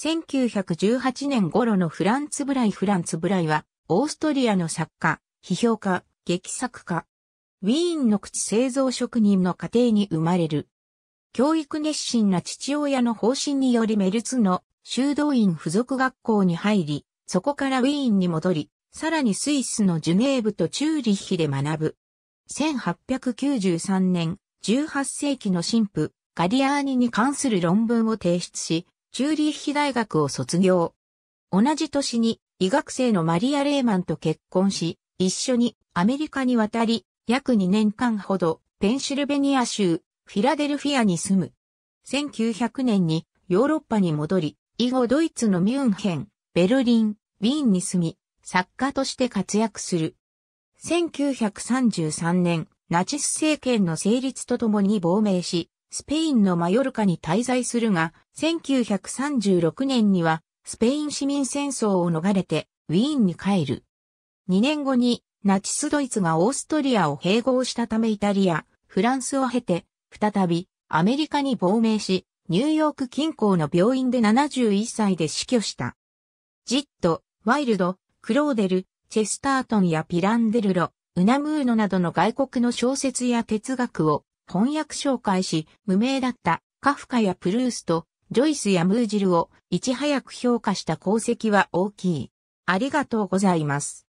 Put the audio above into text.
1918年頃のフランツ・ブライフランツ・ブライは、オーストリアの作家、批評家、劇作家。ウィーンの口製造職人の家庭に生まれる。教育熱心な父親の方針によりメルツの修道院附属学校に入り、そこからウィーンに戻り、さらにスイスのジュネーブとチューリッヒで学ぶ。1893年、18世紀の神父、ガリアーニに関する論文を提出し、チューリッヒ大学を卒業。同じ年に医学生のマリア・レーマンと結婚し、一緒にアメリカに渡り、約2年間ほどペンシルベニア州フィラデルフィアに住む。1900年にヨーロッパに戻り、以後ドイツのミュンヘン、ベルリン、ウィーンに住み、作家として活躍する。1933年、ナチス政権の成立とともに亡命し、スペインのマヨルカに滞在するが、1936年にはスペイン市民戦争を逃れてウィーンに帰る。2年後にナチスドイツがオーストリアを併合したためイタリア、フランスを経て、再びアメリカに亡命し、ニューヨーク近郊の病院で71歳で死去した。ジット、ワイルド、クローデル、チェスタートンやピランデルロ、ウナムーノなどの外国の小説や哲学を翻訳紹介し、無名だったカフカやプルースト、ジョイスやムージルをいち早く評価した功績は大きい。ありがとうございます。